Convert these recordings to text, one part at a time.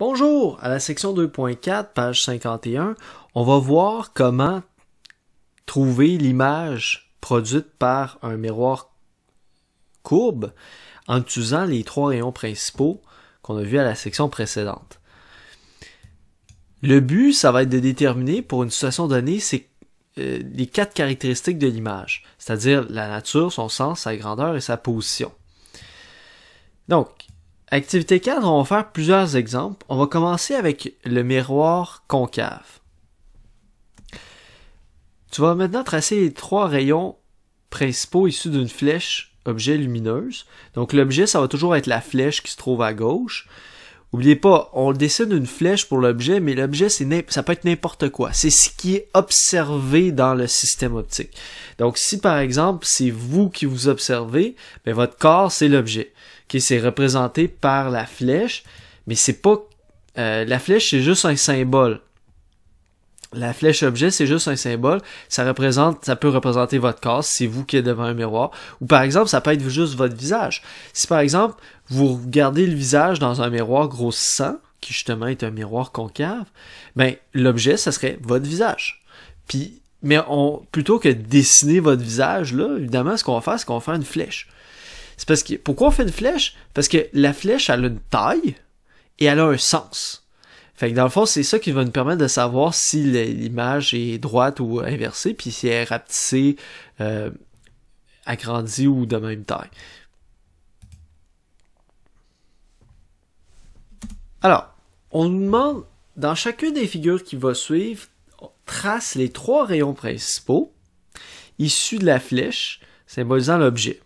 Bonjour, à la section 2.4, page 51, on va voir comment trouver l'image produite par un miroir courbe en utilisant les trois rayons principaux qu'on a vus à la section précédente. Le but, ça va être de déterminer pour une situation donnée euh, les quatre caractéristiques de l'image, c'est-à-dire la nature, son sens, sa grandeur et sa position. Donc, Activité 4, on va faire plusieurs exemples. On va commencer avec le miroir concave. Tu vas maintenant tracer les trois rayons principaux issus d'une flèche objet lumineuse. Donc l'objet, ça va toujours être la flèche qui se trouve à gauche. Oubliez pas, on dessine une flèche pour l'objet, mais l'objet, ça peut être n'importe quoi. C'est ce qui est observé dans le système optique. Donc si par exemple, c'est vous qui vous observez, bien, votre corps, c'est l'objet qui c'est représenté par la flèche, mais c'est pas euh, la flèche, c'est juste un symbole. La flèche objet, c'est juste un symbole. Ça représente, ça peut représenter votre corps, c'est vous qui êtes devant un miroir. Ou par exemple, ça peut être juste votre visage. Si par exemple, vous regardez le visage dans un miroir grossissant, qui justement est un miroir concave, ben, l'objet, ça serait votre visage. Puis, mais on, plutôt que de dessiner votre visage, là, évidemment, ce qu'on va faire, c'est qu'on va faire une flèche. C'est parce que pourquoi on fait une flèche Parce que la flèche elle a une taille et elle a un sens. Fait dans le fond, c'est ça qui va nous permettre de savoir si l'image est droite ou inversée, puis si elle est rapetissée, euh, agrandie ou de même taille. Alors, on nous demande, dans chacune des figures qui va suivre, on trace les trois rayons principaux issus de la flèche symbolisant l'objet.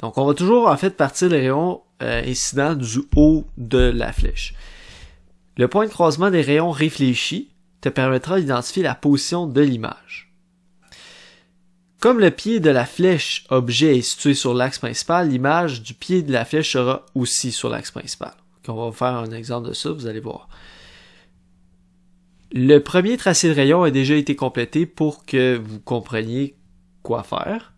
Donc on va toujours en fait partir les rayons euh, incidents du haut de la flèche. Le point de croisement des rayons réfléchis te permettra d'identifier la position de l'image. Comme le pied de la flèche objet est situé sur l'axe principal, l'image du pied de la flèche sera aussi sur l'axe principal. on va faire un exemple de ça, vous allez voir. Le premier tracé de rayon a déjà été complété pour que vous compreniez quoi faire.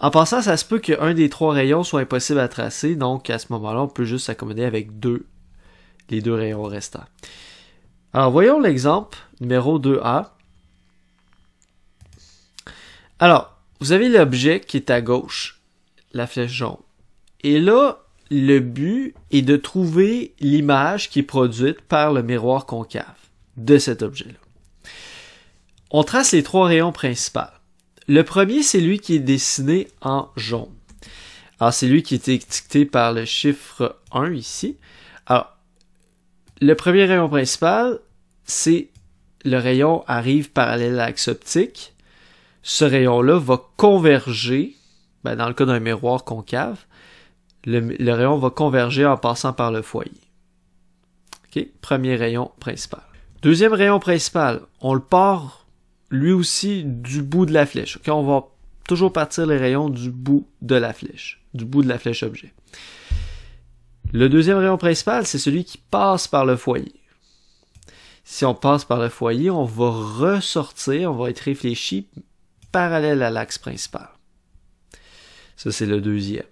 En passant, ça se peut qu'un des trois rayons soit impossible à tracer, donc à ce moment-là, on peut juste s'accommoder avec deux, les deux rayons restants. Alors, voyons l'exemple numéro 2A. Alors, vous avez l'objet qui est à gauche, la flèche jaune. Et là, le but est de trouver l'image qui est produite par le miroir concave de cet objet-là. On trace les trois rayons principaux. Le premier, c'est lui qui est dessiné en jaune. Alors, c'est lui qui est étiqueté par le chiffre 1 ici. Alors, le premier rayon principal, c'est le rayon arrive parallèle à l'axe optique. Ce rayon-là va converger, ben dans le cas d'un miroir concave, le, rayon va converger en passant par le foyer. OK? Premier rayon principal. Deuxième rayon principal, on le part lui aussi du bout de la flèche. quand On va toujours partir les rayons du bout de la flèche, du bout de la flèche objet. Le deuxième rayon principal, c'est celui qui passe par le foyer. Si on passe par le foyer, on va ressortir, on va être réfléchi parallèle à l'axe principal. Ça, c'est le deuxième.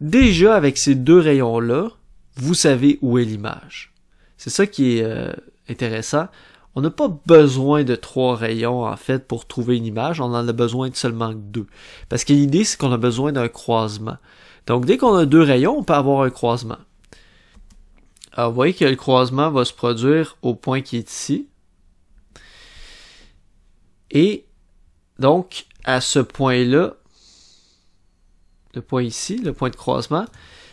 Déjà, avec ces deux rayons-là, vous savez où est l'image. C'est ça qui est euh, intéressant. On n'a pas besoin de trois rayons, en fait, pour trouver une image. On en a besoin de seulement deux. Parce que l'idée, c'est qu'on a besoin d'un croisement. Donc, dès qu'on a deux rayons, on peut avoir un croisement. Alors, vous voyez que le croisement va se produire au point qui est ici. Et donc, à ce point-là, le point ici, le point de croisement,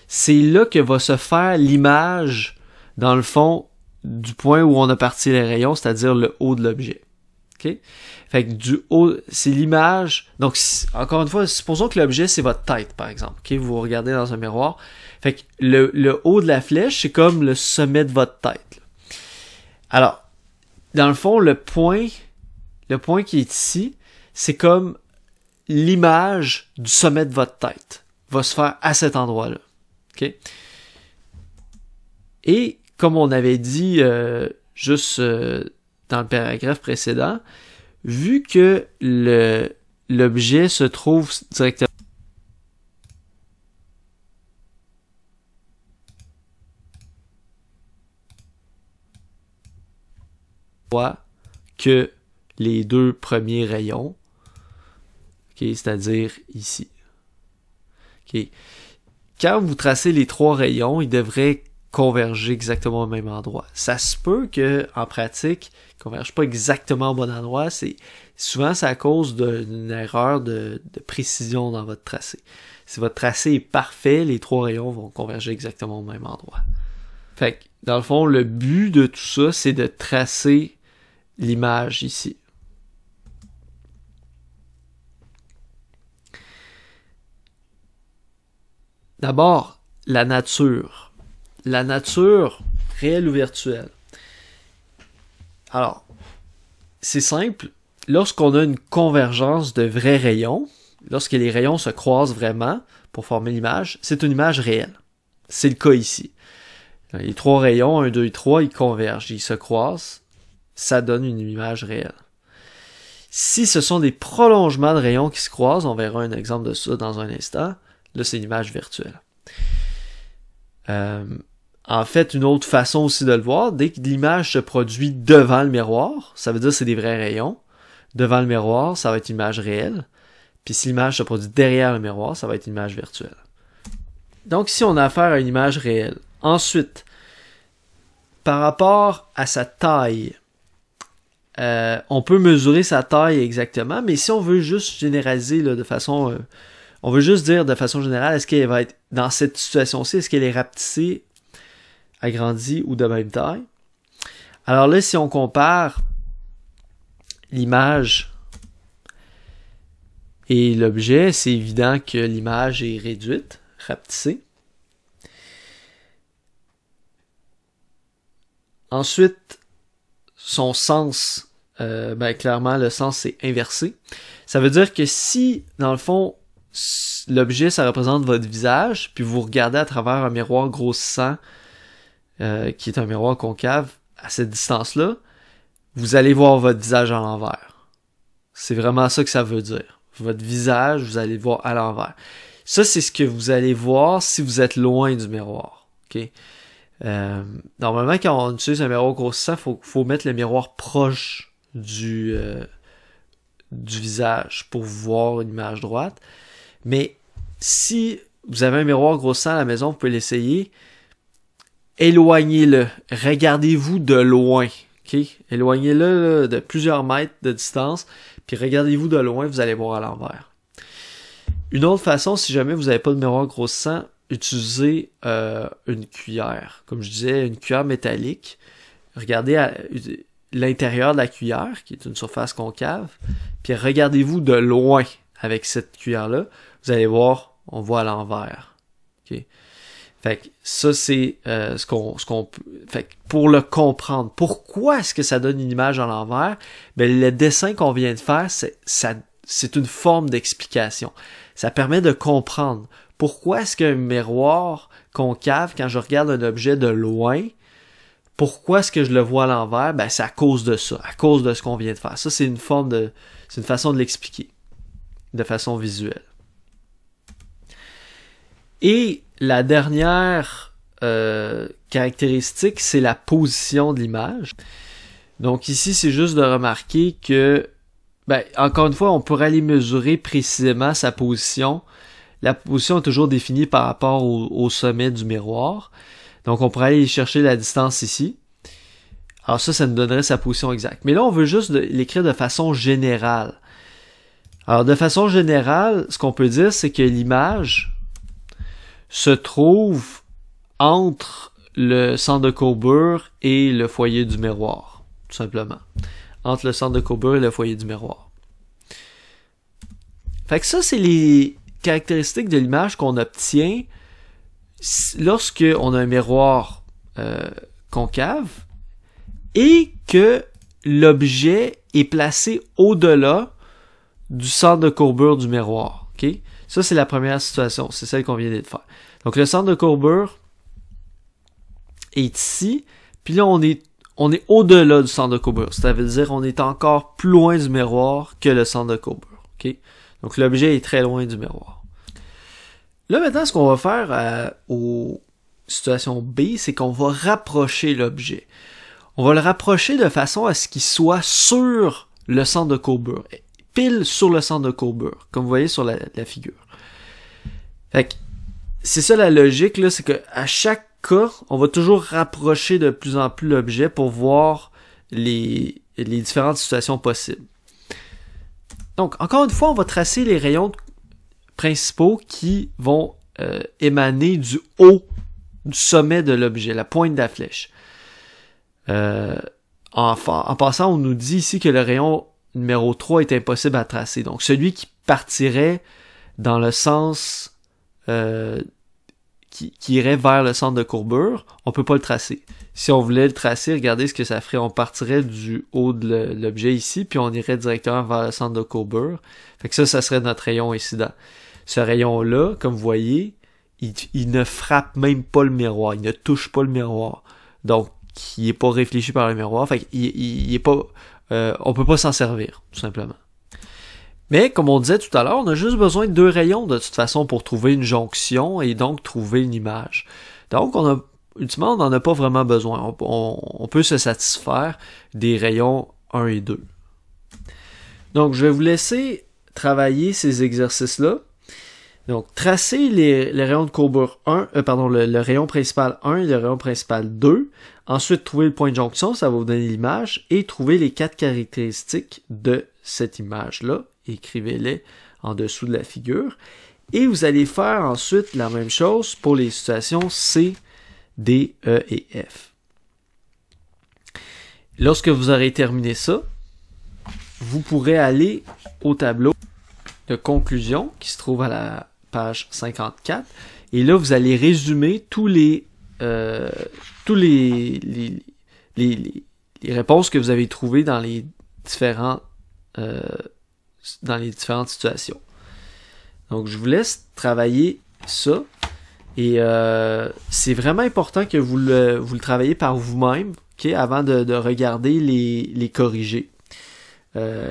c'est là que va se faire l'image, dans le fond, du point où on a parti les rayons, c'est-à-dire le haut de l'objet. OK? Fait que du haut, c'est l'image. Donc, encore une fois, supposons que l'objet, c'est votre tête, par exemple. OK? Vous regardez dans un miroir. Fait que le, le haut de la flèche, c'est comme le sommet de votre tête. Alors, dans le fond, le point, le point qui est ici, c'est comme l'image du sommet de votre tête va se faire à cet endroit-là. OK? Et comme on avait dit euh, juste euh, dans le paragraphe précédent, vu que le, l'objet se trouve directement que les deux premiers rayons, c'est-à-dire ici. Quand vous tracez les trois rayons, il devrait converger exactement au même endroit. Ça se peut que en pratique, ils convergent pas exactement au bon endroit. C'est souvent c'est à cause d'une erreur de, de, précision dans votre tracé. Si votre tracé est parfait, les trois rayons vont converger exactement au même endroit. Fait que, dans le fond, le but de tout ça, c'est de tracer l'image ici. D'abord, la nature la nature réelle ou virtuelle. Alors, c'est simple. Lorsqu'on a une convergence de vrais rayons, lorsque les rayons se croisent vraiment pour former l'image, c'est une image réelle. C'est le cas ici. Les trois rayons, un, deux et trois, ils convergent, ils se croisent. Ça donne une image réelle. Si ce sont des prolongements de rayons qui se croisent, on verra un exemple de ça dans un instant, là c'est une image virtuelle. Euh, en fait une autre façon aussi de le voir, dès que l'image se produit devant le miroir, ça veut dire c'est des vrais rayons. Devant le miroir, ça va être une image réelle. Puis si l'image se produit derrière le miroir, ça va être une image virtuelle. Donc si on a affaire à une image réelle. Ensuite, par rapport à sa taille, euh, on peut mesurer sa taille exactement, mais si on veut juste généraliser de façon... Euh, on veut juste dire de façon générale, est-ce qu'elle va être dans cette situation-ci, est-ce qu'elle est rapetissée agrandi ou de même taille. Alors là, si on compare l'image et l'objet, c'est évident que l'image est réduite, rapetissée. Ensuite, son sens, euh, ben, clairement, le sens est inversé. Ça veut dire que si, dans le fond, l'objet, ça représente votre visage, puis vous regardez à travers un miroir grossissant euh, qui est un miroir concave, à cette distance-là, vous allez voir votre visage à l'envers. C'est vraiment ça que ça veut dire. Votre visage, vous allez voir à l'envers. Ça, c'est ce que vous allez voir si vous êtes loin du miroir. Euh, normalement, quand on utilise un miroir grossissant, il faut, mettre le miroir proche du, euh, du visage pour voir une image droite. Mais si vous avez un miroir grossissant à la maison, vous pouvez l'essayer éloignez-le. Regardez-vous de loin. Okay? Éloignez-le de plusieurs mètres de distance, puis regardez-vous de loin, vous allez voir à l'envers. Une autre façon, si jamais vous n'avez pas de miroir grossissant, utilisez euh, une cuillère. Comme je disais, une cuillère métallique. Regardez l'intérieur de la cuillère, qui est une surface concave, puis regardez-vous de loin avec cette cuillère-là. Vous allez voir, on voit à l'envers. Okay? Fait que ça, c'est euh, ce qu'on ce qu'on fait pour le comprendre. Pourquoi est-ce que ça donne une image à l'envers? Mais ben, le dessin qu'on vient de faire, c'est, ça, c'est une forme d'explication. Ça permet de comprendre pourquoi est-ce qu'un miroir concave, quand je regarde un objet de loin, pourquoi est-ce que je le vois à l'envers? Ben, c'est à cause de ça, à cause de ce qu'on vient de faire. Ça, c'est une forme de, c'est une façon de l'expliquer de façon visuelle. Et la dernière euh, caractéristique, c'est la position de l'image. Donc ici, c'est juste de remarquer que, ben, encore une fois, on pourrait aller mesurer précisément sa position. La position est toujours définie par rapport au, au sommet du miroir. Donc on pourrait aller chercher la distance ici. Alors ça, ça nous donnerait sa position exacte. Mais là, on veut juste l'écrire de façon générale. Alors de façon générale, ce qu'on peut dire, c'est que l'image, se trouve entre le centre de courbure et le foyer du miroir, tout simplement. Entre le centre de courbure et le foyer du miroir. Fait que ça, c'est les caractéristiques de l'image qu'on obtient lorsque on a un miroir euh, concave et que l'objet est placé au-delà du centre de courbure du miroir. Ça, c'est la première situation, c'est celle qu'on vient de faire. Donc le centre de courbure est ici, puis là on est on est au-delà du centre de courbure, Ça veut dire on est encore plus loin du miroir que le centre de courbure. Donc l'objet est très loin du miroir. Là maintenant, ce qu'on va faire euh, aux situations B, c'est qu'on va rapprocher l'objet. On va le rapprocher de façon à ce qu'il soit sur le centre de courbure pile sur le centre de courbure, comme vous voyez sur la, figure. c'est ça la logique, là, c'est que à chaque cas, on va toujours rapprocher de plus en plus l'objet pour voir les, différentes situations possibles. Donc, encore une fois, on va tracer les rayons principaux qui vont euh, émaner du haut, du sommet de l'objet, la pointe de la flèche. Euh, en, en, passant, on nous dit ici que le rayon numéro 3 est impossible à tracer. Donc celui qui partirait dans le sens euh, qui, irait vers le centre de courbure, on peut pas le tracer. Si on voulait le tracer, regardez ce que ça ferait. On partirait du haut de l'objet ici, puis on irait directement vers le centre de courbure. Fait que ça, ça serait notre rayon incident. Ce rayon-là, comme vous voyez, il, ne frappe même pas le miroir, il ne touche pas le miroir. Donc, il n'est pas réfléchi par le miroir. Fait il est pas euh, on peut pas s'en servir, tout simplement. Mais comme on disait tout à l'heure, on a juste besoin de deux rayons de toute façon pour trouver une jonction et donc trouver une image. Donc on a ultimement on n'en a pas vraiment besoin. on, peut se satisfaire des rayons 1 et 2. Donc je vais vous laisser travailler ces exercices-là. Donc, tracez les, rayons de courbure euh, 1, pardon, le, le, rayon principal 1 et le rayon principal 2. Ensuite, trouver le point de jonction, ça va vous donner l'image, et trouver les quatre caractéristiques de cette image-là. Écrivez-les en dessous de la figure. Et vous allez faire ensuite la même chose pour les situations C, D, E et F. Lorsque vous aurez terminé ça, vous pourrez aller au tableau de conclusion qui se trouve à la, page 54. Et là, vous allez résumer tous les, euh, tous les, les, réponses que vous avez trouvées dans les différents, euh, dans les différentes situations. Donc, je vous laisse travailler ça. Et euh, c'est vraiment important que vous le, vous le travaillez par vous-même, avant de, regarder les, les N'oubliez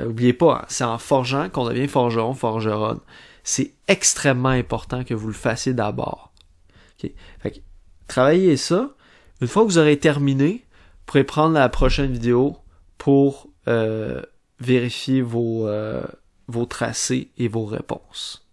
oubliez pas, hein, c'est en forgeant qu'on devient forgeron, forgeron c'est extrêmement important que vous le fassiez d'abord. travaillez ça. Une fois que vous aurez terminé, vous pourrez prendre la prochaine vidéo pour euh, vérifier vos, euh, vos tracés et vos réponses.